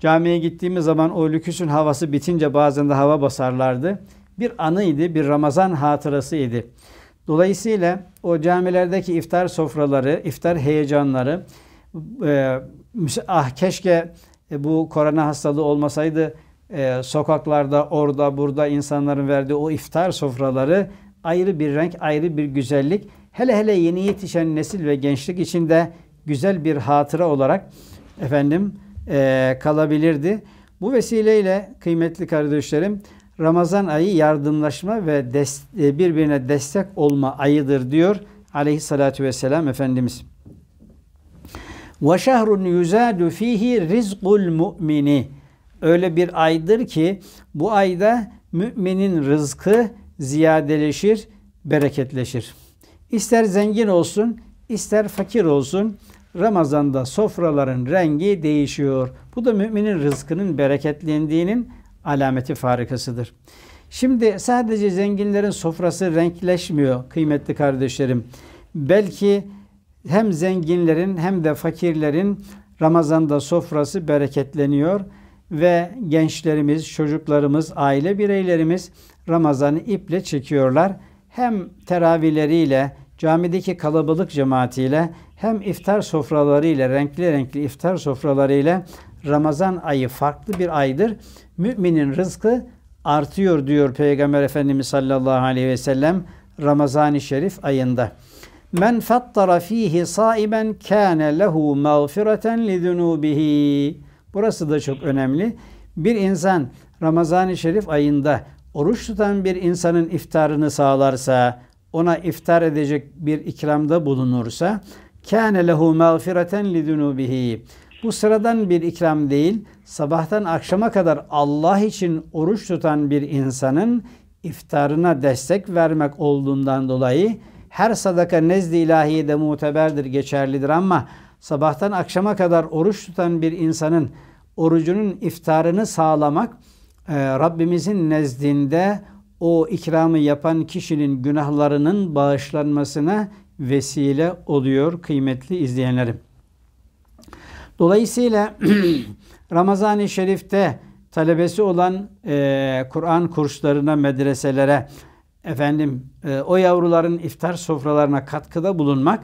Camiye gittiğimiz zaman o lüküsün havası bitince bazen de hava basarlardı. Bir anıydı, bir Ramazan hatırasıydı. Dolayısıyla o camilerdeki iftar sofraları, iftar heyecanları e, ah keşke e, bu korona hastalığı olmasaydı e, sokaklarda orada burada insanların verdiği o iftar sofraları ayrı bir renk, ayrı bir güzellik. Hele hele yeni yetişen nesil ve gençlik içinde güzel bir hatıra olarak efendim kalabilirdi. Bu vesileyle kıymetli kardeşlerim Ramazan ayı yardımlaşma ve e, birbirine destek olma ayıdır diyor aleyhissalatü vesselam Efendimiz. وَشَهْرٌ يُزَادُ ف۪يهِ رِزْقُ الْمُؤْمِنِ Öyle bir aydır ki bu ayda müminin rızkı ziyadeleşir, bereketleşir. İster zengin olsun, ister fakir olsun Ramazan'da sofraların rengi değişiyor. Bu da müminin rızkının bereketlendiğinin alameti farikasıdır. Şimdi sadece zenginlerin sofrası renkleşmiyor kıymetli kardeşlerim. Belki hem zenginlerin hem de fakirlerin Ramazan'da sofrası bereketleniyor ve gençlerimiz, çocuklarımız, aile bireylerimiz Ramazan'ı iple çekiyorlar. Hem teravihleriyle, camideki kalabalık cemaatiyle hem iftar sofralarıyla, renkli renkli iftar sofralarıyla Ramazan ayı farklı bir aydır müminin rızkı artıyor diyor Peygamber Efendimiz sallallahu aleyhi ve sellem Ramazan-ı Şerif ayında. Men fattara fihi saiben kâne lehu mağfireten li Burası da çok önemli. Bir insan Ramazan-ı Şerif ayında oruç tutan bir insanın iftarını sağlarsa, ona iftar edecek bir ikramda bulunursa, kâne lehu mağfireten li bu sıradan bir ikram değil, sabahtan akşama kadar Allah için oruç tutan bir insanın iftarına destek vermek olduğundan dolayı her sadaka nezd-i de muteberdir, geçerlidir ama sabahtan akşama kadar oruç tutan bir insanın orucunun iftarını sağlamak e, Rabbimizin nezdinde o ikramı yapan kişinin günahlarının bağışlanmasına vesile oluyor kıymetli izleyenlerim. Dolayısıyla Ramazan-ı Şerif'te talebesi olan e, Kur'an kurslarına, medreselere, efendim e, o yavruların iftar sofralarına katkıda bulunmak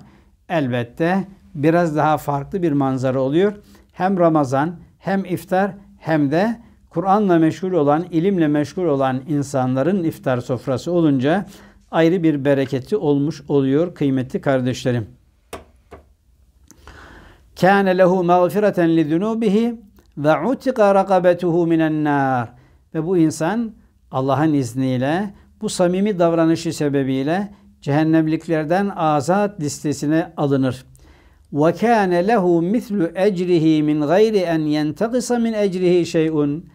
elbette biraz daha farklı bir manzara oluyor. Hem Ramazan, hem iftar, hem de Kur'an'la meşgul olan, ilimle meşgul olan insanların iftar sofrası olunca ayrı bir bereketi olmuş oluyor kıymetli kardeşlerim kâne lehu mağfireten li zunubihi ve utika rakabetuhu minen nar. Ve bu insan Allah'ın izniyle bu samimi davranışı sebebiyle cehennemliklerden azat listesine alınır. Ve kâne lehu mislu ecrihi min gayri en yentakısa min ecrihi şey'un.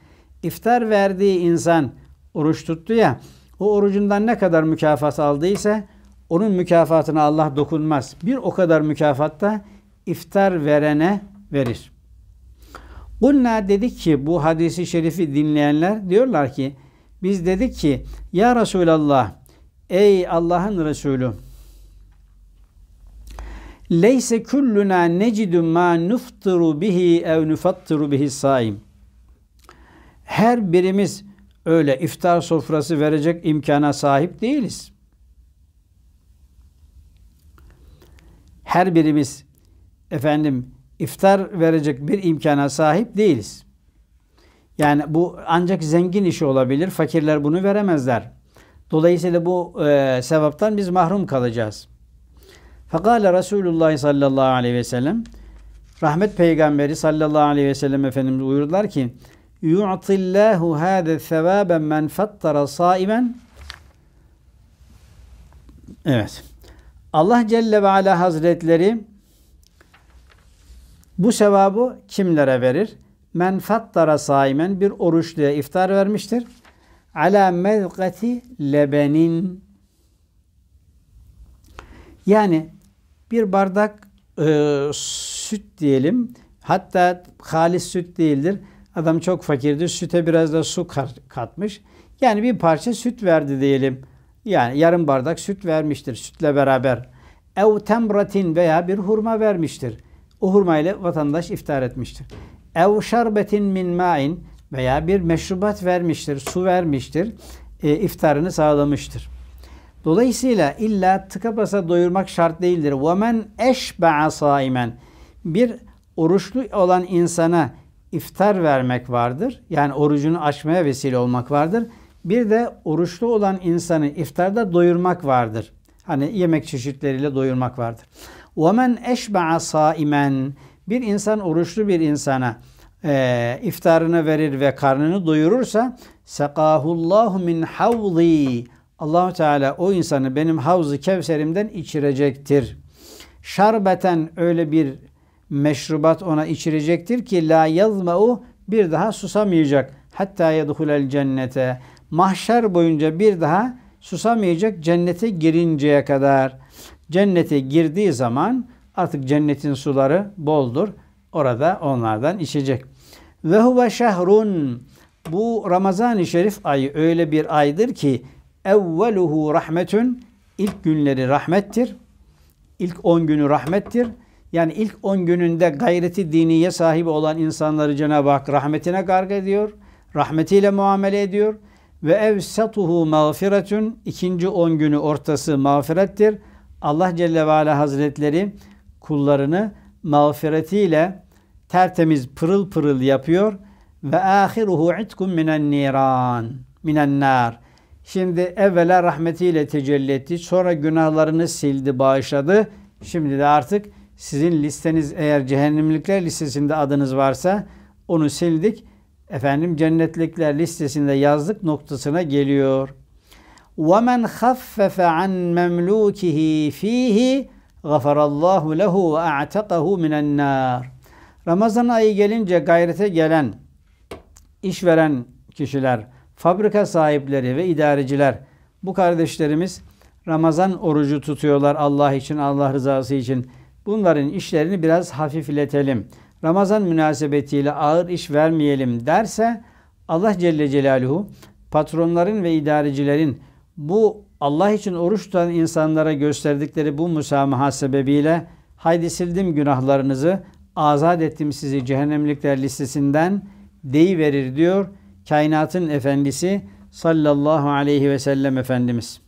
İftar verdiği insan oruç tuttu ya, o orucundan ne kadar mükafat aldıysa onun mükafatına Allah dokunmaz. Bir o kadar mükafatta iftar verene verir. Kulna dedi ki bu hadisi şerifi dinleyenler diyorlar ki biz dedik ki ya Resulallah ey Allah'ın Resulü Leyse kulluna necidu ma nuftiru bihi ev nufattiru bihi saim. Her birimiz öyle iftar sofrası verecek imkana sahip değiliz. Her birimiz efendim iftar verecek bir imkana sahip değiliz. Yani bu ancak zengin işi olabilir. Fakirler bunu veremezler. Dolayısıyla bu e, sevaptan biz mahrum kalacağız. Fakale Resulullah sallallahu aleyhi ve sellem Rahmet Peygamberi sallallahu aleyhi ve sellem Efendimiz buyurdular ki Yu'tillahu hâde sevâben men fattara saimen Evet. Allah Celle ve Ala Hazretleri bu sevabı kimlere verir? Men fattara saimen bir oruçluya iftar vermiştir. Ala mezgati lebenin yani bir bardak e, süt diyelim. Hatta halis süt değildir. Adam çok fakirdir. Süte biraz da su katmış. Yani bir parça süt verdi diyelim. Yani yarım bardak süt vermiştir sütle beraber. Ev temratin veya bir hurma vermiştir o hurma vatandaş iftar etmiştir. Ev şerbetin min ma'in veya bir meşrubat vermiştir, su vermiştir, e, iftarını sağlamıştır. Dolayısıyla illa tıka basa doyurmak şart değildir. وَمَنْ اَشْبَعَ saimen Bir oruçlu olan insana iftar vermek vardır. Yani orucunu açmaya vesile olmak vardır. Bir de oruçlu olan insanı iftarda doyurmak vardır. Hani yemek çeşitleriyle doyurmak vardır. وَمَنْ اَشْبَعَ صَائِمًا Bir insan oruçlu bir insana e, iftarını verir ve karnını doyurursa sekahullahu min havzi Allah Teala o insanı benim havzu kevserimden içirecektir. Şarbeten öyle bir meşrubat ona içirecektir ki la yazma'u bir daha susamayacak. Hatta yedhulel cennete. Mahşer boyunca bir daha susamayacak cennete girinceye kadar.'' Cennete girdiği zaman artık cennetin suları boldur. Orada onlardan içecek. Ve huve şehrun. Bu Ramazan-ı Şerif ayı öyle bir aydır ki evveluhu rahmetün. ilk günleri rahmettir. İlk 10 günü rahmettir. Yani ilk 10 gününde gayreti diniye sahibi olan insanları Cenab-ı Hak rahmetine garg ediyor. Rahmetiyle muamele ediyor. Ve evsatuhu mağfiretün. ikinci 10 günü ortası mağfirettir. Allah Celle ve Ala Hazretleri kullarını mağfiretiyle tertemiz pırıl pırıl yapıyor ve ahiruhu itkum minen niran minen nar. Şimdi evvela rahmetiyle tecelli etti. Sonra günahlarını sildi, bağışladı. Şimdi de artık sizin listeniz eğer cehennemlikler listesinde adınız varsa onu sildik. Efendim cennetlikler listesinde yazdık noktasına geliyor. وَمَنْ خَفَّفَ عَنْ مَمْلُوكِهِ ف۪يهِ غَفَرَ اللّٰهُ لَهُ وَاَعْتَقَهُ مِنَ النَّارِ Ramazan ayı gelince gayrete gelen, iş veren kişiler, fabrika sahipleri ve idareciler, bu kardeşlerimiz Ramazan orucu tutuyorlar Allah için, Allah rızası için. Bunların işlerini biraz hafifletelim. Ramazan münasebetiyle ağır iş vermeyelim derse Allah Celle Celaluhu patronların ve idarecilerin bu Allah için oruç tutan insanlara gösterdikleri bu müsamaha sebebiyle haydi sildim günahlarınızı, azat ettim sizi cehennemlikler listesinden deyiverir diyor kainatın efendisi sallallahu aleyhi ve sellem Efendimiz.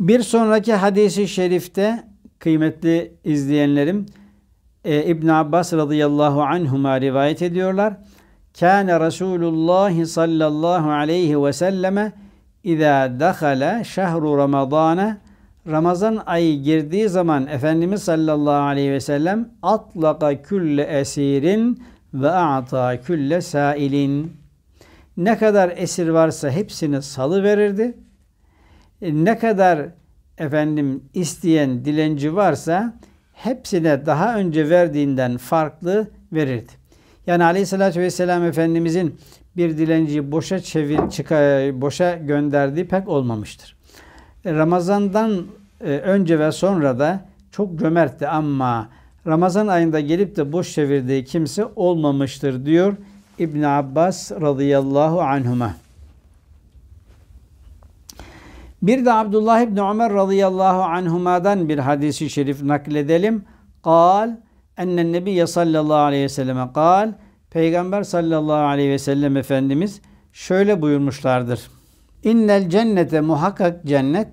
Bir sonraki hadisi şerifte kıymetli izleyenlerim e, İbn Abbas radıyallahu anhuma rivayet ediyorlar. Kâne Resulullah sallallahu aleyhi ve selleme İzâ dehale şehru ramadâne Ramazan ayı girdiği zaman Efendimiz sallallahu aleyhi ve sellem atlaka külle esirin ve a'ta külle sailin. Ne kadar esir varsa hepsini salı verirdi. E, ne kadar efendim isteyen dilenci varsa hepsine daha önce verdiğinden farklı verirdi. Yani Aleyhisselatü Vesselam Efendimizin bir dilenciyi boşa çevir, çıka, boşa gönderdiği pek olmamıştır. E, Ramazan'dan e, önce ve sonra da çok cömertti ama Ramazan ayında gelip de boş çevirdiği kimse olmamıştır diyor İbn Abbas radıyallahu anhuma. Bir de Abdullah İbni Ömer radıyallahu anhuma'dan bir hadisi şerif nakledelim. Kal ennen nebiyye sallallahu aleyhi ve selleme kal. Peygamber sallallahu aleyhi ve sellem Efendimiz şöyle buyurmuşlardır. İnnel cennete muhakkak cennet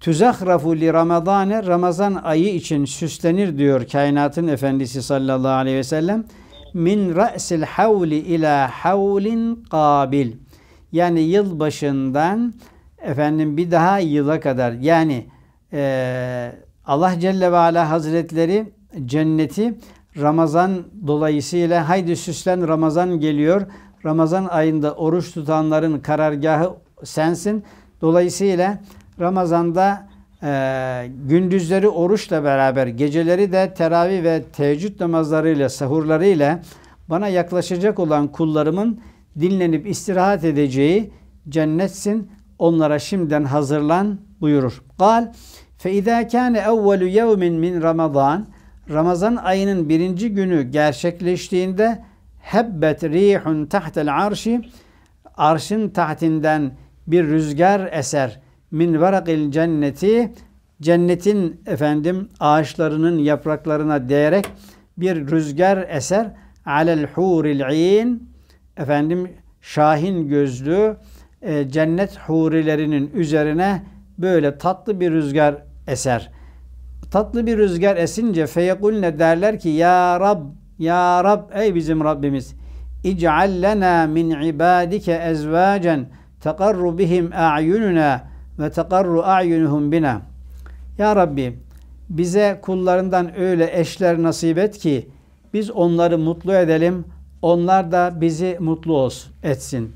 tüzahrafu li ramadane Ramazan ayı için süslenir diyor kainatın efendisi sallallahu aleyhi ve sellem min ra'sil havli ila havlin kabil yani yıl başından efendim bir daha yıla kadar yani e, Allah Celle ve Ala Hazretleri cenneti Ramazan dolayısıyla haydi süslen Ramazan geliyor. Ramazan ayında oruç tutanların karargahı sensin. Dolayısıyla Ramazan'da e, gündüzleri oruçla beraber geceleri de teravih ve teheccüd namazlarıyla sahurlarıyla bana yaklaşacak olan kullarımın dinlenip istirahat edeceği cennetsin. Onlara şimdiden hazırlan buyurur. Kal fe izâ kâne evvelu yevmin min Ramazan Ramazan ayının birinci günü gerçekleştiğinde hebbet rihun tahtel arşi arşın tahtinden bir rüzgar eser min varakil cenneti cennetin efendim ağaçlarının yapraklarına değerek bir rüzgar eser alel huril in efendim şahin gözlü e, cennet hurilerinin üzerine böyle tatlı bir rüzgar eser. Tatlı bir rüzgar esince feyekulne derler ki ya Rab ya Rab ey bizim Rabbimiz İc'al lena min ibadike ezvacen teqarru bihim a'yununa ve teqarru a'yunuhum bina. Ya Rabbi bize kullarından öyle eşler nasip et ki biz onları mutlu edelim, onlar da bizi mutlu olsun, etsin.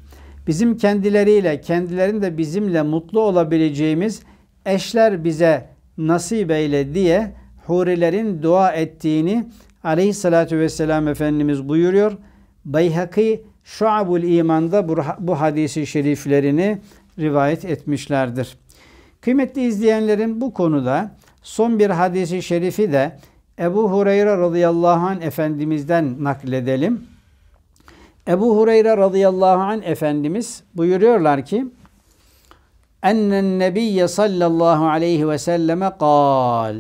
Bizim kendileriyle, kendilerin de bizimle mutlu olabileceğimiz eşler bize nasip eyle diye hurilerin dua ettiğini aleyhissalatü vesselam Efendimiz buyuruyor. Beyhaki Şuabul İman'da bu hadisi şeriflerini rivayet etmişlerdir. Kıymetli izleyenlerin bu konuda son bir hadisi şerifi de Ebu Hureyre radıyallahu anh Efendimiz'den nakledelim. Ebu Hureyre radıyallahu anh Efendimiz buyuruyorlar ki ennen nebiyye sallallahu aleyhi ve selleme kal.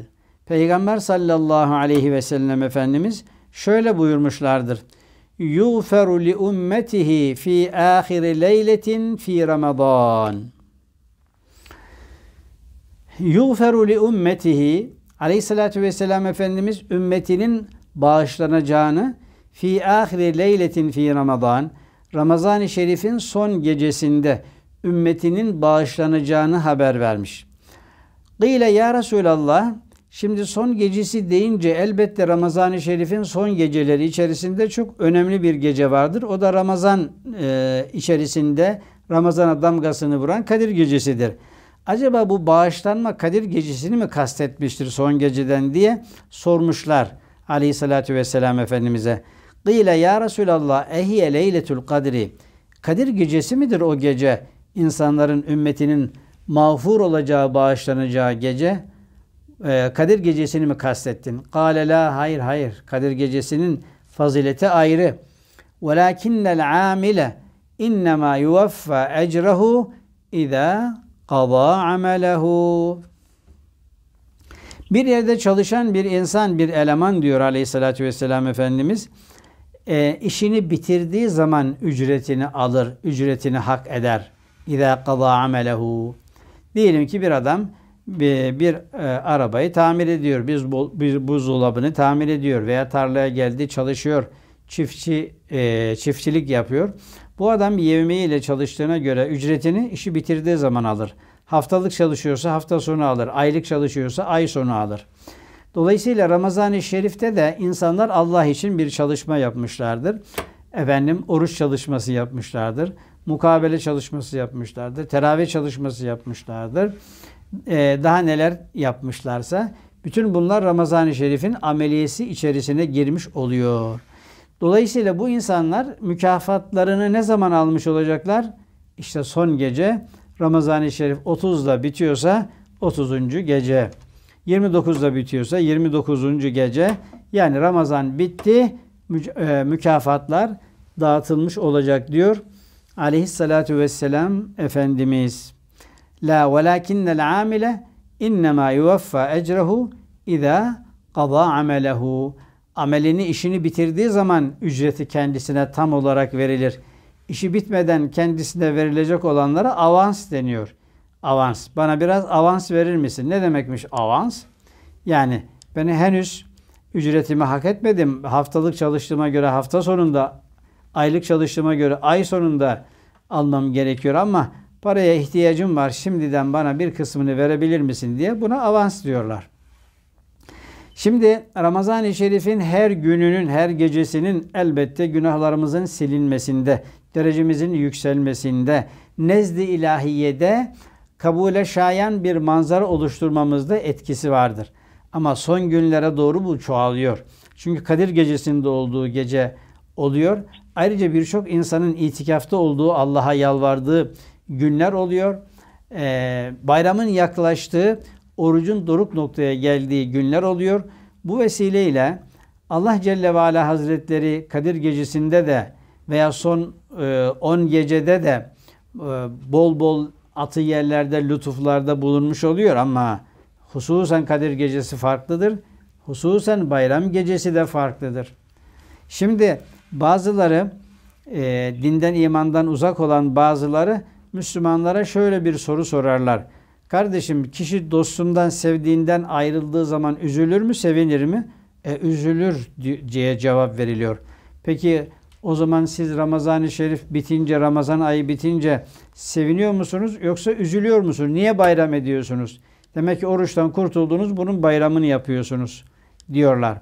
Peygamber sallallahu aleyhi ve sellem Efendimiz şöyle buyurmuşlardır. Yuğferu li ummetihi fi ahiri leyletin fi Ramazan. Yuğferu li ummetihi Aleyhissalatü vesselam Efendimiz ümmetinin bağışlanacağını fi ahiri leyletin fi Ramazan Ramazan-ı Şerif'in son gecesinde ümmetinin bağışlanacağını haber vermiş. Gıyle ya Resulallah Şimdi son gecesi deyince elbette Ramazan-ı Şerif'in son geceleri içerisinde çok önemli bir gece vardır. O da Ramazan e, içerisinde Ramazan'a damgasını vuran Kadir Gecesi'dir. Acaba bu bağışlanma Kadir Gecesi'ni mi kastetmiştir son geceden diye sormuşlar Aleyhisselatü Vesselam Efendimiz'e. Gıyle ya Resulallah ehiye leyletül kadri. Kadir gecesi midir o gece insanların ümmetinin mağfur olacağı, bağışlanacağı gece e, Kadir Gecesi'ni mi kastettin? Kale la hayır hayır. Kadir Gecesi'nin fazileti ayrı. Velakinnel amile innema yuvaffa ecrehu idâ kaba amelehu. Bir yerde çalışan bir insan, bir eleman diyor aleyhissalatü vesselam Efendimiz. E, işini bitirdiği zaman ücretini alır, ücretini hak eder. اِذَا قَضَى عَمَلَهُ Diyelim ki bir adam bir, bir e, arabayı tamir ediyor. Biz bu, bir buzdolabını tamir ediyor veya tarlaya geldi çalışıyor. Çiftçi e, çiftçilik yapıyor. Bu adam yevmiye ile çalıştığına göre ücretini işi bitirdiği zaman alır. Haftalık çalışıyorsa hafta sonu alır. Aylık çalışıyorsa ay sonu alır. Dolayısıyla Ramazan-ı Şerif'te de insanlar Allah için bir çalışma yapmışlardır. Efendim oruç çalışması yapmışlardır mukabele çalışması yapmışlardır. Teravih çalışması yapmışlardır. Ee, daha neler yapmışlarsa bütün bunlar Ramazan-ı Şerif'in ameliyesi içerisine girmiş oluyor. Dolayısıyla bu insanlar mükafatlarını ne zaman almış olacaklar? İşte son gece Ramazan-ı Şerif 30'da bitiyorsa 30. gece. 29'da bitiyorsa 29. gece. Yani Ramazan bitti, e, mükafatlar dağıtılmış olacak diyor aleyhissalatu vesselam Efendimiz La velakinnel amile innema yuvaffa ecrehu iza qada amelehu amelini işini bitirdiği zaman ücreti kendisine tam olarak verilir. İşi bitmeden kendisine verilecek olanlara avans deniyor. Avans. Bana biraz avans verir misin? Ne demekmiş avans? Yani ben henüz ücretimi hak etmedim. Haftalık çalıştığıma göre hafta sonunda aylık çalıştığıma göre ay sonunda almam gerekiyor ama paraya ihtiyacım var şimdiden bana bir kısmını verebilir misin diye buna avans diyorlar. Şimdi Ramazan-ı Şerif'in her gününün, her gecesinin elbette günahlarımızın silinmesinde, derecemizin yükselmesinde, nezd-i ilahiyede kabule şayan bir manzara oluşturmamızda etkisi vardır. Ama son günlere doğru bu çoğalıyor. Çünkü Kadir gecesinde olduğu gece oluyor Ayrıca birçok insanın itikafta olduğu Allah'a yalvardığı günler oluyor. Ee, bayramın yaklaştığı, orucun doruk noktaya geldiği günler oluyor. Bu vesileyle Allah Celle ve Ala Hazretleri Kadir Gecesi'nde de veya son 10 e, gecede de e, bol bol atı yerlerde, lütuflarda bulunmuş oluyor ama hususen Kadir Gecesi farklıdır. Hususen bayram gecesi de farklıdır. Şimdi Bazıları e, dinden imandan uzak olan bazıları Müslümanlara şöyle bir soru sorarlar. Kardeşim kişi dostundan sevdiğinden ayrıldığı zaman üzülür mü sevinir mi? E, üzülür diye cevap veriliyor. Peki o zaman siz Ramazan-ı Şerif bitince, Ramazan ayı bitince seviniyor musunuz yoksa üzülüyor musunuz? Niye bayram ediyorsunuz? Demek ki oruçtan kurtuldunuz, bunun bayramını yapıyorsunuz diyorlar.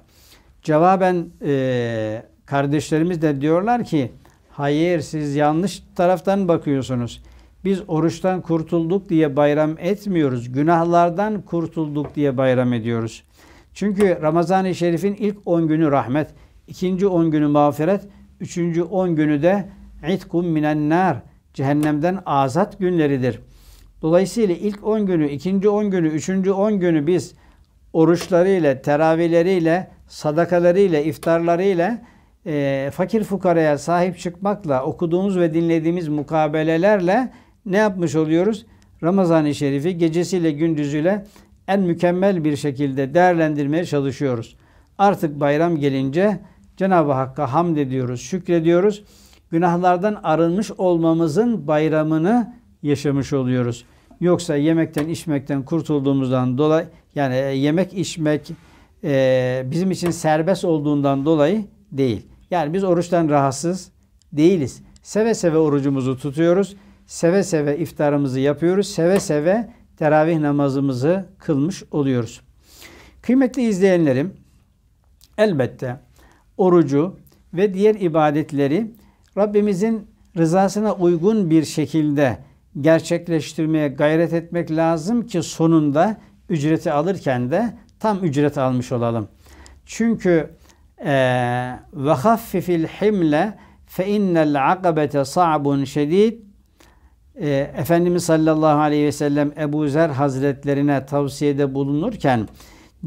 Cevaben e, Kardeşlerimiz de diyorlar ki hayır siz yanlış taraftan bakıyorsunuz. Biz oruçtan kurtulduk diye bayram etmiyoruz. Günahlardan kurtulduk diye bayram ediyoruz. Çünkü Ramazan-ı Şerif'in ilk 10 günü rahmet, ikinci 10 günü mağfiret, üçüncü 10 günü de itkum minennar, cehennemden azat günleridir. Dolayısıyla ilk 10 günü, ikinci 10 günü, üçüncü 10 günü biz oruçlarıyla, teravihleriyle, sadakalarıyla, iftarlarıyla e, fakir fukaraya sahip çıkmakla okuduğumuz ve dinlediğimiz mukabelelerle ne yapmış oluyoruz? Ramazan-ı Şerif'i gecesiyle gündüzüyle en mükemmel bir şekilde değerlendirmeye çalışıyoruz. Artık bayram gelince Cenab-ı Hakk'a hamd ediyoruz, şükrediyoruz. Günahlardan arınmış olmamızın bayramını yaşamış oluyoruz. Yoksa yemekten içmekten kurtulduğumuzdan dolayı yani yemek içmek e, bizim için serbest olduğundan dolayı değil. Yani biz oruçtan rahatsız değiliz. Seve seve orucumuzu tutuyoruz. Seve seve iftarımızı yapıyoruz. Seve seve teravih namazımızı kılmış oluyoruz. Kıymetli izleyenlerim, elbette orucu ve diğer ibadetleri Rabbimizin rızasına uygun bir şekilde gerçekleştirmeye gayret etmek lazım ki sonunda ücreti alırken de tam ücret almış olalım. Çünkü ee, ve haffifil himle fe innel akabete sa'bun şedid ee, Efendimiz sallallahu aleyhi ve sellem Ebu Zer hazretlerine tavsiyede bulunurken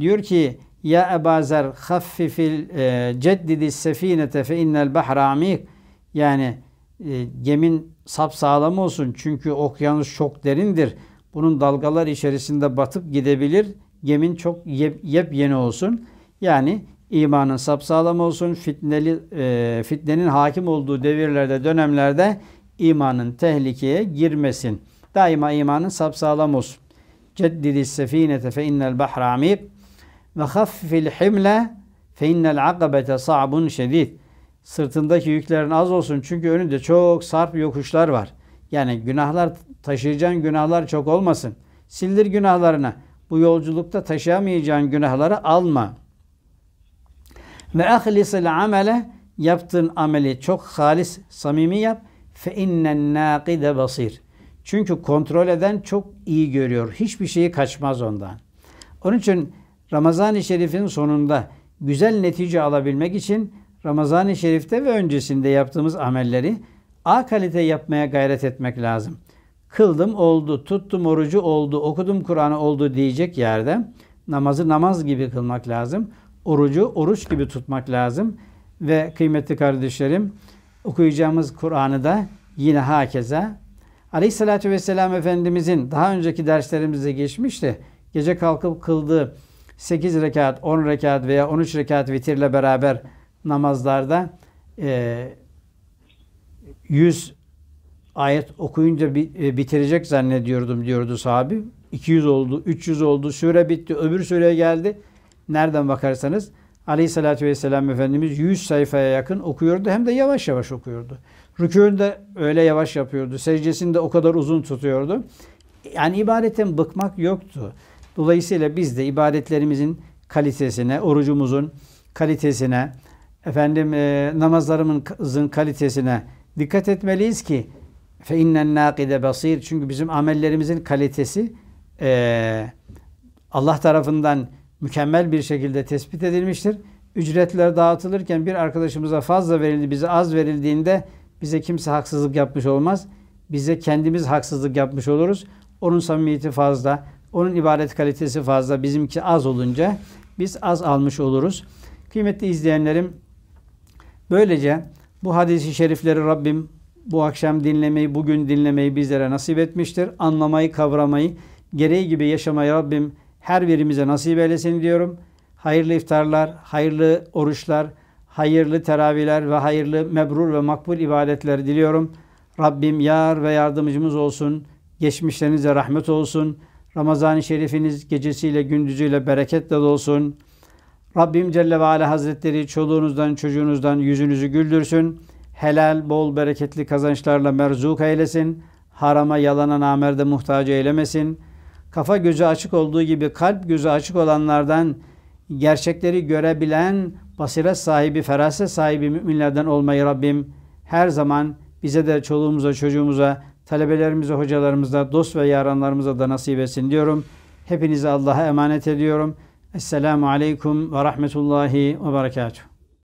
diyor ki ya Ebu Zer haffifil e, ceddidis sefinete fe innel bahra amik yani e, gemin sağlam olsun çünkü okyanus çok derindir. Bunun dalgalar içerisinde batıp gidebilir. Gemin çok yep, yepyeni olsun. Yani imanın sapsağlam olsun. Fitneli, e, fitnenin hakim olduğu devirlerde, dönemlerde imanın tehlikeye girmesin. Daima imanın sapsağlam olsun. Ceddidis sefinete fe innel bahra amib ve haffifil himle fe innel akabete sa'bun şedid. Sırtındaki yüklerin az olsun çünkü önünde çok sarp yokuşlar var. Yani günahlar taşıyacağın günahlar çok olmasın. Sildir günahlarını. Bu yolculukta taşıyamayacağın günahları alma. Ve ahlisil amele yaptığın ameli çok halis, samimi yap. Fe innen nâkide basir. Çünkü kontrol eden çok iyi görüyor. Hiçbir şeyi kaçmaz ondan. Onun için Ramazan-ı Şerif'in sonunda güzel netice alabilmek için Ramazan-ı Şerif'te ve öncesinde yaptığımız amelleri A kalite yapmaya gayret etmek lazım. Kıldım oldu, tuttum orucu oldu, okudum Kur'an'ı oldu diyecek yerde namazı namaz gibi kılmak lazım orucu oruç gibi tutmak lazım. Ve kıymetli kardeşlerim okuyacağımız Kur'an'ı da yine hakeza Aleyhissalatü Vesselam Efendimizin daha önceki derslerimizde geçmişti. Gece kalkıp kıldığı 8 rekat, 10 rekat veya 13 rekat vitirle beraber namazlarda e, 100 ayet okuyunca e, bitirecek zannediyordum diyordu sahabi. 200 oldu, 300 oldu, süre bitti, öbür süreye geldi nereden bakarsanız Aleyhisselatü Vesselam Efendimiz 100 sayfaya yakın okuyordu hem de yavaş yavaş okuyordu. Rükûnde öyle yavaş yapıyordu. Secdesini de o kadar uzun tutuyordu. Yani ibadetten bıkmak yoktu. Dolayısıyla biz de ibadetlerimizin kalitesine, orucumuzun kalitesine, efendim e, namazlarımızın kalitesine dikkat etmeliyiz ki fe innen nakide basir çünkü bizim amellerimizin kalitesi e, Allah tarafından mükemmel bir şekilde tespit edilmiştir. Ücretler dağıtılırken bir arkadaşımıza fazla verildi, bize az verildiğinde bize kimse haksızlık yapmış olmaz. Bize kendimiz haksızlık yapmış oluruz. Onun samimiyeti fazla, onun ibadet kalitesi fazla, bizimki az olunca biz az almış oluruz. Kıymetli izleyenlerim, böylece bu hadisi şerifleri Rabbim bu akşam dinlemeyi, bugün dinlemeyi bizlere nasip etmiştir. Anlamayı, kavramayı, gereği gibi yaşamayı Rabbim her birimize nasip eylesin diyorum. Hayırlı iftarlar, hayırlı oruçlar, hayırlı teravihler ve hayırlı mebrur ve makbul ibadetler diliyorum. Rabbim yar ve yardımcımız olsun. Geçmişlerinize rahmet olsun. Ramazan-ı Şerifiniz gecesiyle gündüzüyle bereketle dolsun. Rabbim Celle ve Ala Hazretleri çoluğunuzdan çocuğunuzdan yüzünüzü güldürsün. Helal, bol, bereketli kazançlarla merzuk eylesin. Harama, yalana, namerde muhtaç eylemesin.'' kafa gözü açık olduğu gibi kalp gözü açık olanlardan gerçekleri görebilen basiret sahibi, feraset sahibi müminlerden olmayı Rabbim her zaman bize de çoluğumuza, çocuğumuza, talebelerimize, hocalarımıza, dost ve yaranlarımıza da nasip etsin diyorum. Hepinizi Allah'a emanet ediyorum. Esselamu Aleyküm ve Rahmetullahi ve Berekatuhu.